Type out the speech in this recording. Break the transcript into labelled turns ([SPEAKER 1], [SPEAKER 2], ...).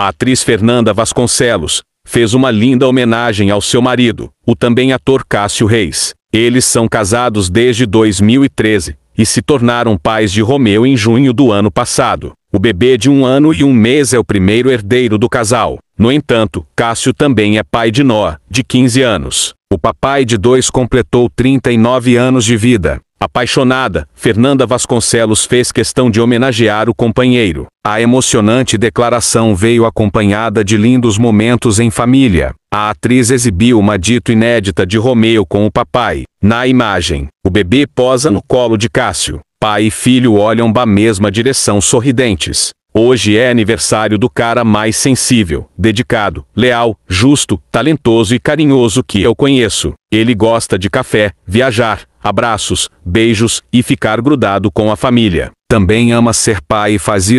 [SPEAKER 1] A atriz Fernanda Vasconcelos fez uma linda homenagem ao seu marido, o também ator Cássio Reis. Eles são casados desde 2013 e se tornaram pais de Romeu em junho do ano passado. O bebê de um ano e um mês é o primeiro herdeiro do casal. No entanto, Cássio também é pai de Nó, de 15 anos. O papai de dois completou 39 anos de vida. Apaixonada, Fernanda Vasconcelos fez questão de homenagear o companheiro. A emocionante declaração veio acompanhada de lindos momentos em família. A atriz exibiu uma dito inédita de Romeu com o papai. Na imagem, o bebê posa no colo de Cássio. Pai e filho olham da mesma direção sorridentes. Hoje é aniversário do cara mais sensível, dedicado, leal, justo, talentoso e carinhoso que eu conheço. Ele gosta de café, viajar, abraços, beijos e ficar grudado com a família. Também ama ser pai e faz isso.